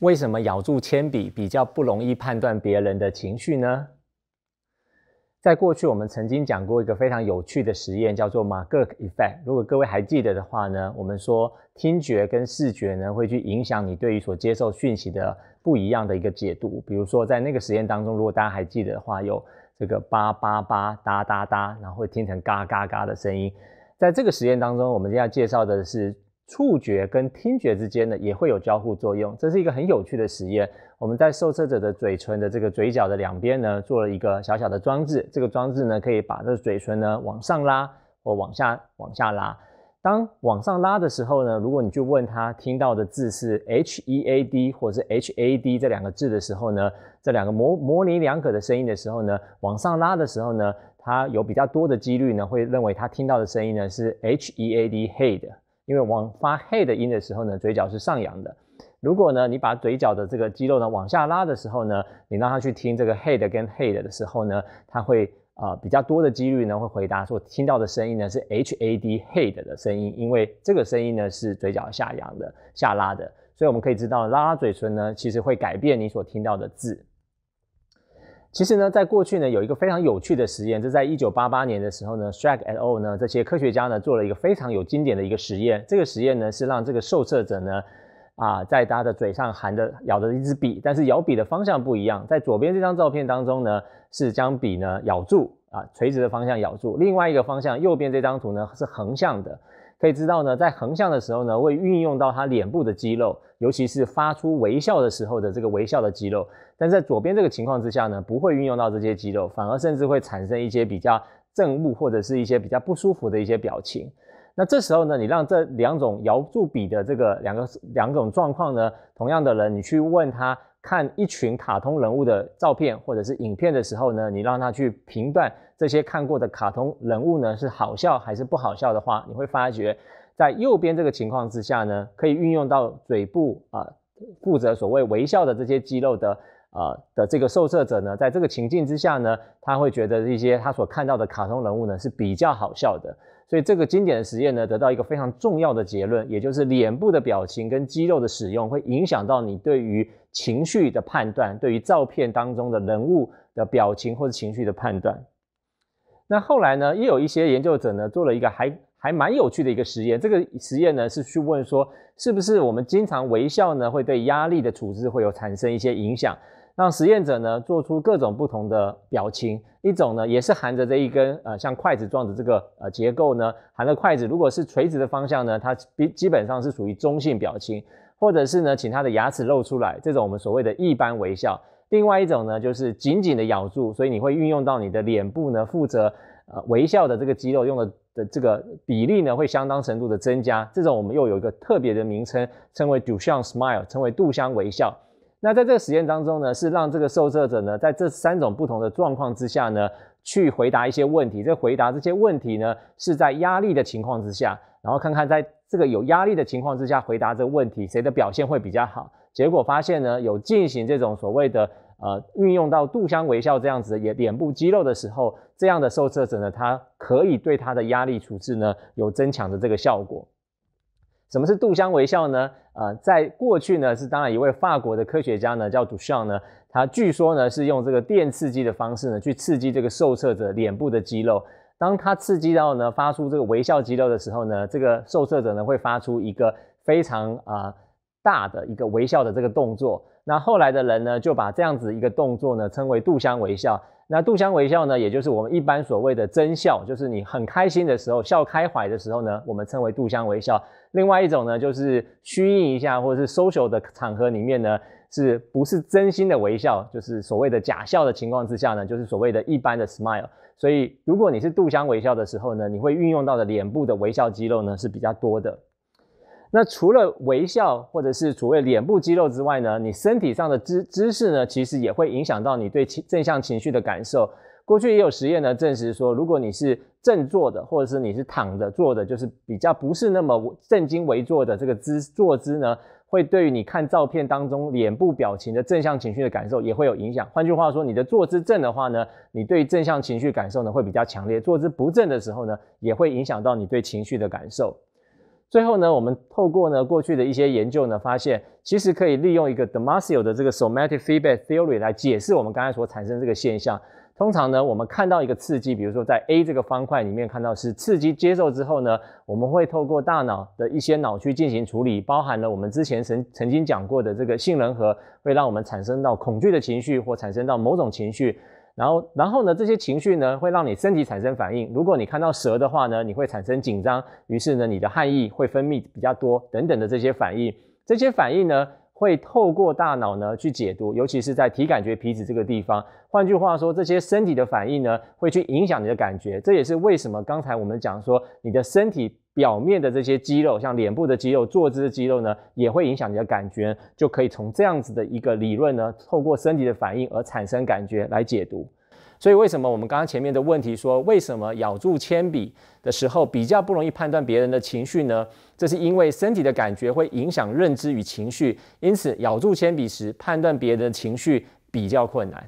为什么咬住铅笔比较不容易判断别人的情绪呢？在过去，我们曾经讲过一个非常有趣的实验，叫做 m 格 g u r k Effect。如果各位还记得的话呢，我们说听觉跟视觉呢会去影响你对于所接受讯息的不一样的一个解读。比如说在那个实验当中，如果大家还记得的话，有这个八八八哒哒哒，然后会听成嘎嘎嘎的声音。在这个实验当中，我们要介绍的是。触觉跟听觉之间呢也会有交互作用，这是一个很有趣的实验。我们在受测者的嘴唇的这个嘴角的两边呢做了一个小小的装置，这个装置呢可以把这个嘴唇呢往上拉或往下往下拉。当往上拉的时候呢，如果你去问他听到的字是 H-E-A-D 或者是 H-A-D 这两个字的时候呢，这两个模模棱两可的声音的时候呢，往上拉的时候呢，他有比较多的几率呢会认为他听到的声音呢是 H-E-A-D Head。因为往发 h 的音的时候呢，嘴角是上扬的。如果呢，你把嘴角的这个肌肉呢往下拉的时候呢，你让他去听这个 “had” 跟 “had” 的时候呢，他会呃比较多的几率呢会回答说听到的声音呢是 “h-a-d”“had” 的声音，因为这个声音呢是嘴角下扬的、下拉的，所以我们可以知道拉拉嘴唇呢其实会改变你所听到的字。其实呢，在过去呢，有一个非常有趣的实验，这在一九八八年的时候呢，Strack et al 呢，这些科学家呢做了一个非常有经典的一个实验。这个实验呢是让这个受测者呢，啊，在他的嘴上含着咬着一支笔，但是咬笔的方向不一样。在左边这张照片当中呢，是将笔呢咬住，啊，垂直的方向咬住；另外一个方向，右边这张图呢是横向的。可以知道呢，在横向的时候呢，会运用到他脸部的肌肉，尤其是发出微笑的时候的这个微笑的肌肉。但在左边这个情况之下呢，不会运用到这些肌肉，反而甚至会产生一些比较憎恶或者是一些比较不舒服的一些表情。那这时候呢，你让这两种摇住笔的这个两个两种状况呢，同样的人，你去问他。看一群卡通人物的照片或者是影片的时候呢，你让他去评断这些看过的卡通人物呢是好笑还是不好笑的话，你会发觉，在右边这个情况之下呢，可以运用到嘴部啊负责所谓微笑的这些肌肉的啊的这个受测者呢，在这个情境之下呢，他会觉得一些他所看到的卡通人物呢是比较好笑的。所以这个经典的实验呢，得到一个非常重要的结论，也就是脸部的表情跟肌肉的使用，会影响到你对于情绪的判断，对于照片当中的人物的表情或者情绪的判断。那后来呢，又有一些研究者呢，做了一个还还蛮有趣的一个实验，这个实验呢是去问说，是不是我们经常微笑呢，会对压力的处置会有产生一些影响？让实验者呢做出各种不同的表情，一种呢也是含着这一根呃像筷子状的这个呃结构呢，含着筷子，如果是垂直的方向呢，它比基本上是属于中性表情，或者是呢请他的牙齿露出来，这种我们所谓的一般微笑。另外一种呢就是紧紧的咬住，所以你会运用到你的脸部呢负责呃微笑的这个肌肉用的的这个比例呢会相当程度的增加，这种我们又有一个特别的名称，称为 d u h n 香 smile，称为杜香微笑。那在这个实验当中呢，是让这个受测者呢，在这三种不同的状况之下呢，去回答一些问题。这回答这些问题呢，是在压力的情况之下，然后看看在这个有压力的情况之下回答这个问题，谁的表现会比较好。结果发现呢，有进行这种所谓的呃运用到杜相微笑这样子也脸部肌肉的时候，这样的受测者呢，他可以对他的压力处置呢有增强的这个效果。什么是杜香微笑呢？呃，在过去呢，是当然一位法国的科学家呢，叫杜香呢，他据说呢是用这个电刺激的方式呢，去刺激这个受测者脸部的肌肉。当他刺激到呢，发出这个微笑肌肉的时候呢，这个受测者呢会发出一个非常啊大的一个微笑的这个动作。那后来的人呢，就把这样子一个动作呢称为杜香微笑。那杜香微笑呢，也就是我们一般所谓的真笑，就是你很开心的时候，笑开怀的时候呢，我们称为杜香微笑。另外一种呢，就是虚应一下，或者是 social 的场合里面呢，是不是真心的微笑，就是所谓的假笑的情况之下呢，就是所谓的一般的 smile。所以，如果你是杜香微笑的时候呢，你会运用到的脸部的微笑肌肉呢，是比较多的。那除了微笑或者是所谓脸部肌肉之外呢，你身体上的姿姿势呢，其实也会影响到你对情正向情绪的感受。过去也有实验呢证实说，如果你是正坐的，或者是你是躺着坐的，就是比较不是那么正襟危坐的这个姿坐姿呢，会对于你看照片当中脸部表情的正向情绪的感受也会有影响。换句话说，你的坐姿正的话呢，你对正向情绪感受呢会比较强烈；坐姿不正的时候呢，也会影响到你对情绪的感受。最后呢，我们透过呢过去的一些研究呢，发现其实可以利用一个 Damasio 的这个 somatic feedback theory 来解释我们刚才所产生这个现象。通常呢，我们看到一个刺激，比如说在 A 这个方块里面看到是刺激接受之后呢，我们会透过大脑的一些脑区进行处理，包含了我们之前曾曾经讲过的这个杏仁核，会让我们产生到恐惧的情绪或产生到某种情绪。然后，然后呢？这些情绪呢，会让你身体产生反应。如果你看到蛇的话呢，你会产生紧张，于是呢，你的汗液会分泌比较多，等等的这些反应。这些反应呢，会透过大脑呢去解读，尤其是在体感觉皮质这个地方。换句话说，这些身体的反应呢，会去影响你的感觉。这也是为什么刚才我们讲说，你的身体。表面的这些肌肉，像脸部的肌肉、坐姿的肌肉呢，也会影响你的感觉，就可以从这样子的一个理论呢，透过身体的反应而产生感觉来解读。所以为什么我们刚刚前面的问题说，为什么咬住铅笔的时候比较不容易判断别人的情绪呢？这是因为身体的感觉会影响认知与情绪，因此咬住铅笔时判断别人的情绪比较困难。